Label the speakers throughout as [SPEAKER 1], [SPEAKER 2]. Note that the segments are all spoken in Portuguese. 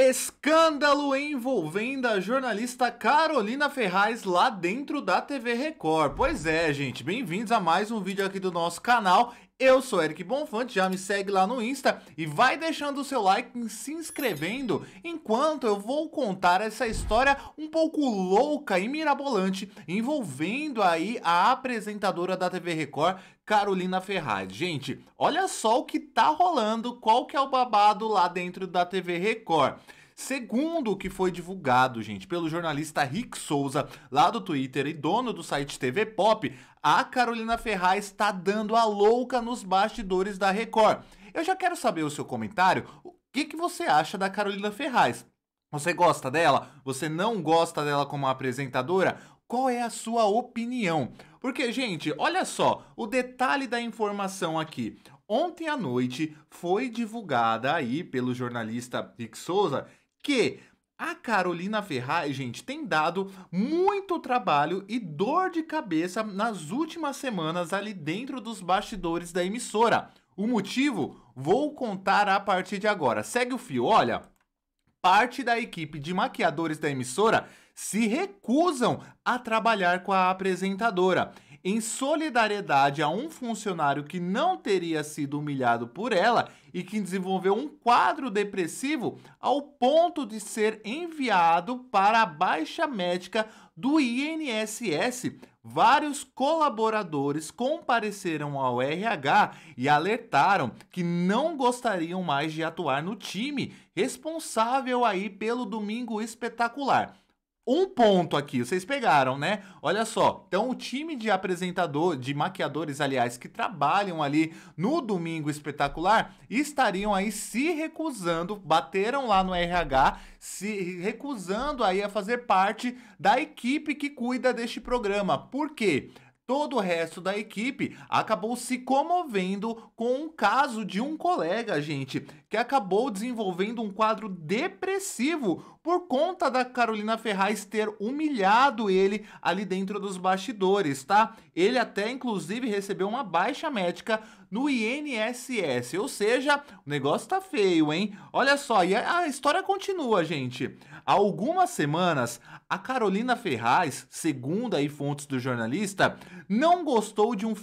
[SPEAKER 1] Escândalo envolvendo a jornalista Carolina Ferraz lá dentro da TV Record. Pois é, gente, bem-vindos a mais um vídeo aqui do nosso canal. Eu sou Eric Bonfante, já me segue lá no Insta e vai deixando o seu like e se inscrevendo enquanto eu vou contar essa história um pouco louca e mirabolante envolvendo aí a apresentadora da TV Record, Carolina Ferraz. Gente, olha só o que tá rolando, qual que é o babado lá dentro da TV Record. Segundo o que foi divulgado, gente, pelo jornalista Rick Souza, lá do Twitter e dono do site TV Pop, a Carolina Ferraz está dando a louca nos bastidores da Record. Eu já quero saber o seu comentário. O que, que você acha da Carolina Ferraz? Você gosta dela? Você não gosta dela como apresentadora? Qual é a sua opinião? Porque, gente, olha só o detalhe da informação aqui. Ontem à noite foi divulgada aí pelo jornalista Rick Souza que a Carolina Ferraz, gente, tem dado muito trabalho e dor de cabeça nas últimas semanas ali dentro dos bastidores da emissora. O motivo vou contar a partir de agora. Segue o fio, olha. Parte da equipe de maquiadores da emissora se recusam a trabalhar com a apresentadora em solidariedade a um funcionário que não teria sido humilhado por ela e que desenvolveu um quadro depressivo ao ponto de ser enviado para a baixa médica do INSS. Vários colaboradores compareceram ao RH e alertaram que não gostariam mais de atuar no time responsável aí pelo domingo espetacular um ponto aqui, vocês pegaram, né? Olha só, então o time de apresentador, de maquiadores, aliás, que trabalham ali no Domingo Espetacular, estariam aí se recusando, bateram lá no RH, se recusando aí a fazer parte da equipe que cuida deste programa. Por quê? todo o resto da equipe acabou se comovendo com um caso de um colega, gente, que acabou desenvolvendo um quadro depressivo por conta da Carolina Ferraz ter humilhado ele ali dentro dos bastidores, tá? Ele até inclusive recebeu uma baixa médica no INSS, ou seja, o negócio tá feio, hein? Olha só, e a história continua, gente. Há algumas semanas, a Carolina Ferraz, segundo aí fontes do jornalista, não gostou de um,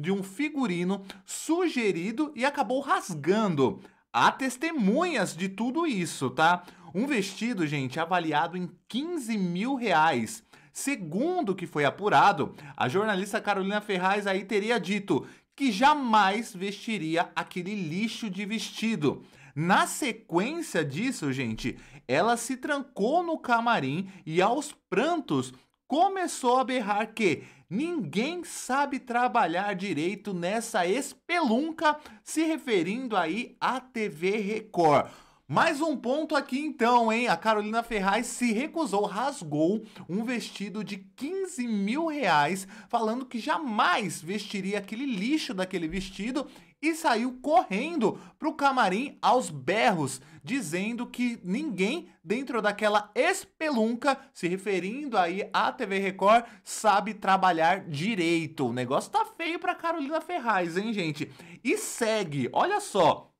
[SPEAKER 1] de um figurino sugerido e acabou rasgando. Há testemunhas de tudo isso, tá? Um vestido, gente, avaliado em 15 mil reais. Segundo o que foi apurado, a jornalista Carolina Ferraz aí teria dito que jamais vestiria aquele lixo de vestido. Na sequência disso, gente, ela se trancou no camarim e aos prantos começou a berrar que ninguém sabe trabalhar direito nessa espelunca, se referindo aí à TV Record. Mais um ponto aqui então, hein? A Carolina Ferraz se recusou, rasgou um vestido de 15 mil reais, falando que jamais vestiria aquele lixo daquele vestido e saiu correndo pro camarim aos berros, dizendo que ninguém dentro daquela espelunca, se referindo aí à TV Record, sabe trabalhar direito. O negócio tá feio pra Carolina Ferraz, hein, gente? E segue, olha só.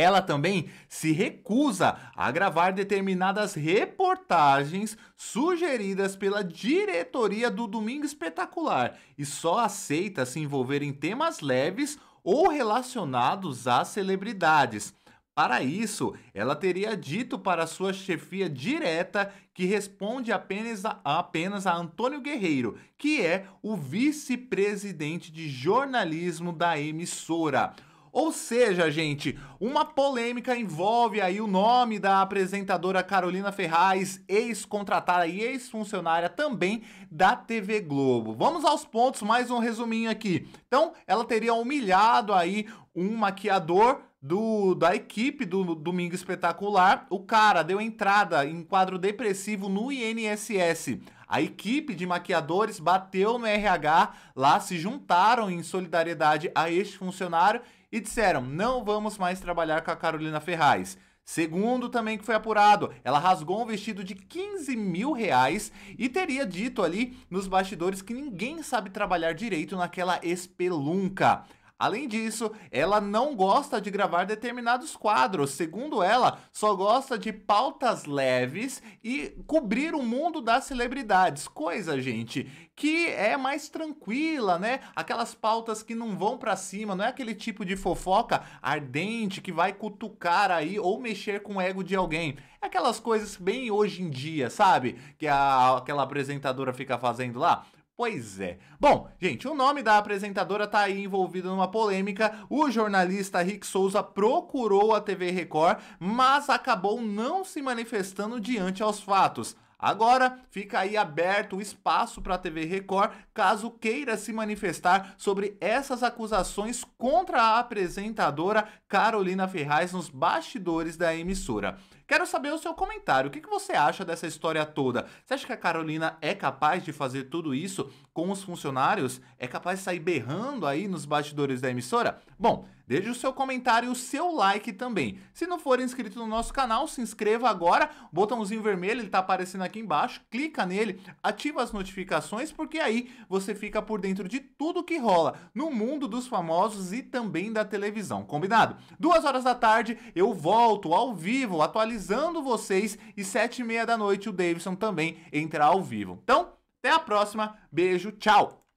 [SPEAKER 1] Ela também se recusa a gravar determinadas reportagens sugeridas pela diretoria do Domingo Espetacular e só aceita se envolver em temas leves ou relacionados a celebridades. Para isso, ela teria dito para sua chefia direta que responde apenas a, apenas a Antônio Guerreiro, que é o vice-presidente de jornalismo da emissora. Ou seja, gente, uma polêmica envolve aí o nome da apresentadora Carolina Ferraz, ex-contratada e ex-funcionária também da TV Globo. Vamos aos pontos, mais um resuminho aqui. Então, ela teria humilhado aí um maquiador do, da equipe do Domingo Espetacular, o cara deu entrada em quadro depressivo no INSS. A equipe de maquiadores bateu no RH, lá se juntaram em solidariedade a este funcionário e disseram: não vamos mais trabalhar com a Carolina Ferraz. Segundo também que foi apurado, ela rasgou um vestido de 15 mil reais e teria dito ali nos bastidores que ninguém sabe trabalhar direito naquela espelunca. Além disso, ela não gosta de gravar determinados quadros. Segundo ela, só gosta de pautas leves e cobrir o mundo das celebridades. Coisa, gente, que é mais tranquila, né? Aquelas pautas que não vão para cima, não é aquele tipo de fofoca ardente que vai cutucar aí ou mexer com o ego de alguém. É aquelas coisas bem hoje em dia, sabe? Que a, aquela apresentadora fica fazendo lá. Pois é. Bom, gente, o nome da apresentadora está aí envolvido numa polêmica. O jornalista Rick Souza procurou a TV Record, mas acabou não se manifestando diante aos fatos. Agora fica aí aberto o espaço para a TV Record caso queira se manifestar sobre essas acusações contra a apresentadora Carolina Ferraz nos bastidores da emissora. Quero saber o seu comentário. O que, que você acha dessa história toda? Você acha que a Carolina é capaz de fazer tudo isso com os funcionários? É capaz de sair berrando aí nos bastidores da emissora? Bom, Deixe o seu comentário e o seu like também. Se não for inscrito no nosso canal, se inscreva agora. O botãozinho vermelho ele tá aparecendo aqui embaixo. Clica nele, ativa as notificações, porque aí você fica por dentro de tudo que rola no mundo dos famosos e também da televisão. Combinado? Duas horas da tarde eu volto ao vivo, atualizando vocês. E sete e meia da noite o Davidson também entra ao vivo. Então, até a próxima. Beijo, tchau!